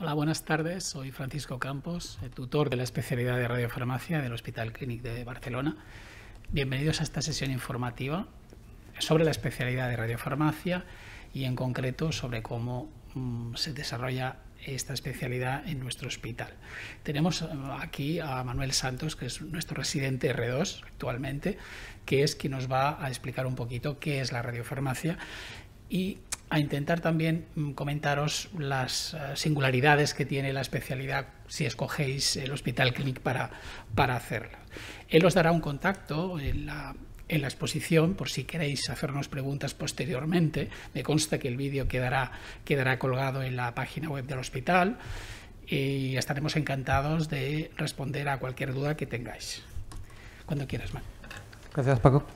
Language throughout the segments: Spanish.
Hola, buenas tardes. Soy Francisco Campos, tutor de la especialidad de radiofarmacia del Hospital Clínic de Barcelona. Bienvenidos a esta sesión informativa sobre la especialidad de radiofarmacia y en concreto sobre cómo mm, se desarrolla esta especialidad en nuestro hospital. Tenemos eh, aquí a Manuel Santos, que es nuestro residente R2 actualmente, que es quien nos va a explicar un poquito qué es la radiofarmacia y a intentar también mm, comentaros las eh, singularidades que tiene la especialidad si escogéis el Hospital Clinic para, para hacerla. Él os dará un contacto en la, en la exposición por si queréis hacernos preguntas posteriormente. Me consta que el vídeo quedará, quedará colgado en la página web del hospital y estaremos encantados de responder a cualquier duda que tengáis. Cuando quieras, Man. Gracias, Paco.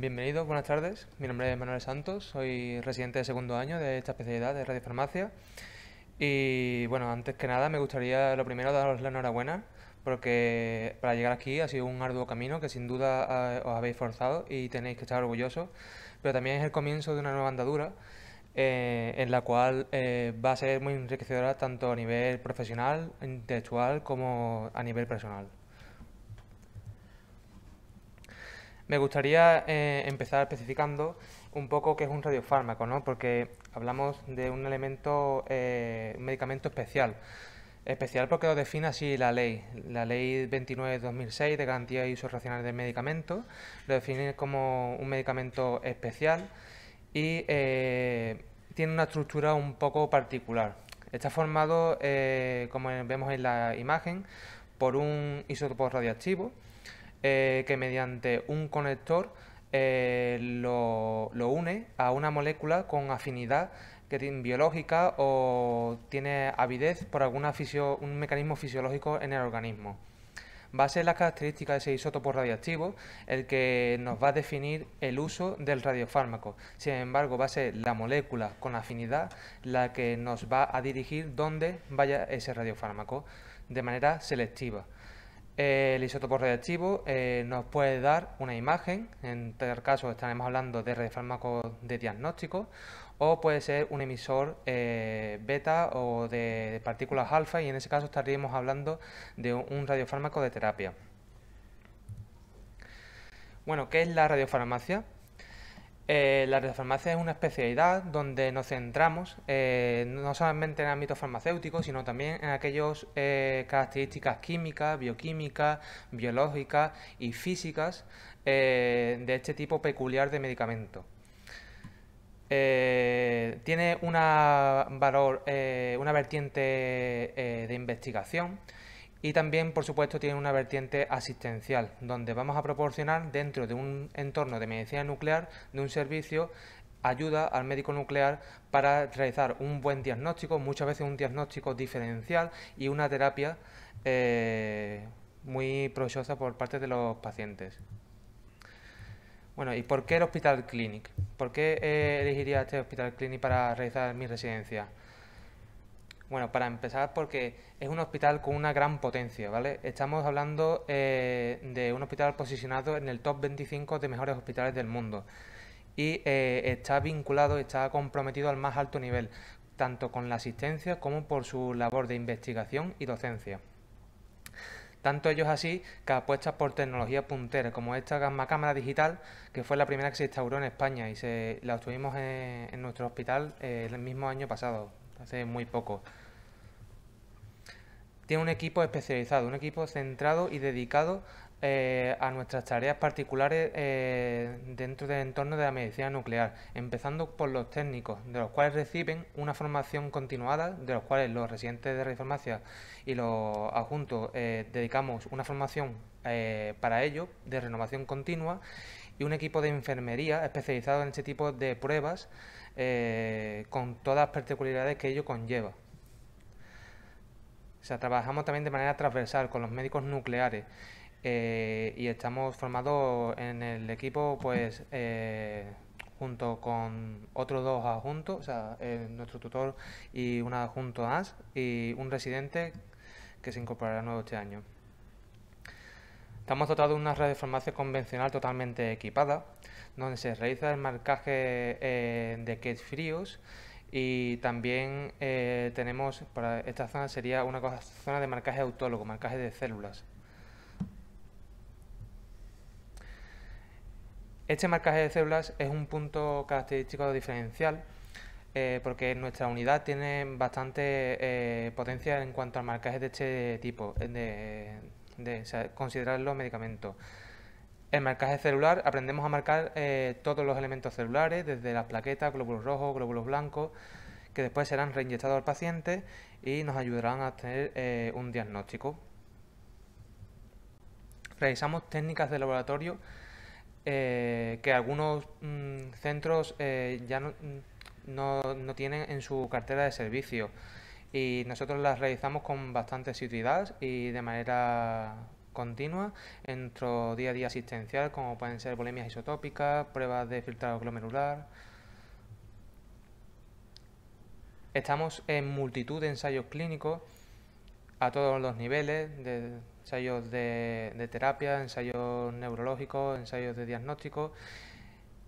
bienvenidos, buenas tardes. Mi nombre es Manuel Santos, soy residente de segundo año de esta especialidad de radiofarmacia. Y bueno, antes que nada me gustaría lo primero daros la enhorabuena porque para llegar aquí ha sido un arduo camino que sin duda os habéis forzado y tenéis que estar orgullosos, pero también es el comienzo de una nueva andadura eh, en la cual eh, va a ser muy enriquecedora tanto a nivel profesional, intelectual como a nivel personal. Me gustaría eh, empezar especificando un poco qué es un radiofármaco, ¿no? porque hablamos de un elemento, eh, un medicamento especial. Especial porque lo define así la ley. La ley 29-2006 de garantía y uso racional de medicamentos lo define como un medicamento especial y eh, tiene una estructura un poco particular. Está formado, como vemos en la imagen, por un isótopo radioactivo eh, que mediante un conector eh, lo, une a una molécula con afinidad que tiene biológica o tiene avidez por algún un mecanismo fisiológico en el organismo. Va a ser la característica de ese isótopo radiactivo el que nos va a definir el uso del radiofármaco. Sin embargo, va a ser la molécula con afinidad la que nos va a dirigir dónde vaya ese radiofármaco de manera selectiva el isótopo radiactivo eh, nos puede dar una imagen, en tal caso estaremos hablando de radiofármacos de diagnóstico, o puede ser un emisor eh, beta o de partículas alfa, y en ese caso estaríamos hablando de un radiofármaco de terapia. Bueno, ¿qué es la radiofarmacia? Eh, la radiofarmacia es una especialidad donde nos centramos eh, no solamente en ámbitos farmacéuticos sino también en aquellas eh, características químicas, bioquímicas, biológicas y físicas de este tipo peculiar de medicamento. tiene una, valor, una vertiente de investigación y también, por supuesto, tiene una vertiente asistencial, donde vamos a proporcionar dentro de un entorno de medicina nuclear, de un servicio, ayuda al médico nuclear para realizar un buen diagnóstico, muchas veces un diagnóstico diferencial y una terapia eh, muy provechosa por parte de los pacientes. Bueno, ¿y por qué el Hospital Clinic? ¿Por qué eh, elegiría este Hospital Clinic para realizar mi residencia? Bueno, para empezar, porque es un hospital con una gran potencia, ¿vale? Estamos hablando eh, de un hospital posicionado en el top 25 de mejores hospitales del mundo y eh, está vinculado, está comprometido al más alto nivel, tanto con la asistencia como por su labor de investigación y docencia. Tanto ellos así que apuestas por tecnología puntera, como esta gama cámara digital, que fue la primera que se instauró en España y la obtuvimos en, nuestro hospital eh, el mismo año pasado, hace muy poco tiene un equipo especializado, un equipo centrado y dedicado eh, a nuestras tareas particulares eh, dentro del entorno de la medicina nuclear, empezando por los técnicos, de los cuales reciben una formación continuada, de los cuales los residentes de radiofarmacia y los adjuntos eh, dedicamos una formación para ello de renovación continua y un equipo de enfermería especializado en este tipo de pruebas con todas las particularidades que ello conlleva trabajamos también de manera transversal con los médicos nucleares eh, y estamos formados en el equipo, pues, eh, junto con otros dos adjuntos, o eh, nuestro tutor y un adjunto as y un residente que se incorporará nuevo este año. Estamos dotados de una red de farmacia convencional totalmente equipada, donde se realiza el marcaje de kits fríos y también eh, tenemos, para esta zona sería una zona de marcaje autólogo, marcaje de células. Este marcaje de células es un punto característico diferencial eh, porque nuestra unidad tiene bastante eh, potencia en cuanto al marcaje de este tipo, de, considerar considerarlo medicamento. En marcaje celular, aprendemos a marcar eh, todos los elementos celulares, desde las plaquetas, glóbulos rojos, glóbulos blancos, que después serán reinyectados al paciente y nos ayudarán a obtener eh, un diagnóstico. Realizamos técnicas de laboratorio eh, que algunos mm, centros ya mm, no, no, tienen en su cartera de servicio y nosotros las realizamos con bastante asiduidad y de manera ...continua, en nuestro día a día asistencial, como pueden ser volemias isotópicas, pruebas de filtrado glomerular. Estamos en multitud de ensayos clínicos a todos los niveles, de ensayos de, terapia, ensayos neurológicos, ensayos de diagnóstico.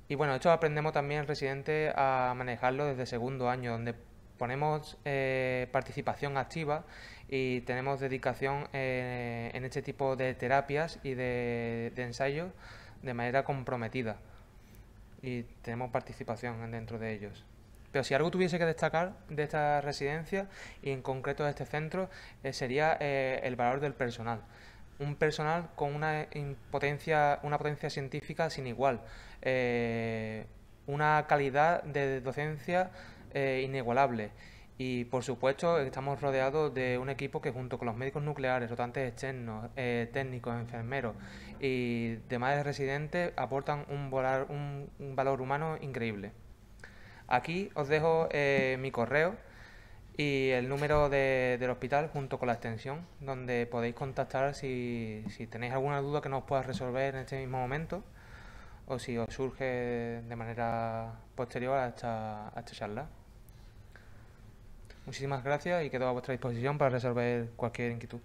Y bueno, esto aprendemos también residente a manejarlo desde segundo año, donde ponemos eh, participación activa y tenemos dedicación eh, en este tipo de terapias y de, ensayos de manera comprometida y tenemos participación dentro de ellos. Pero si algo tuviese que destacar de esta residencia y en concreto de este centro eh, sería el valor del personal. Un personal con una potencia, una potencia científica sin igual, una calidad de docencia eh, Y por supuesto estamos rodeados de un equipo que junto con los médicos nucleares, rotantes externos, eh, técnicos, enfermeros y demás residentes aportan un, un, valor humano increíble. Aquí os dejo eh, mi correo y el número del hospital junto con la extensión donde podéis contactar si, tenéis alguna duda que no os pueda resolver en este mismo momento o si os surge de manera posterior a a esta charla. Muchísimas gracias y quedo a vuestra disposición para resolver cualquier inquietud.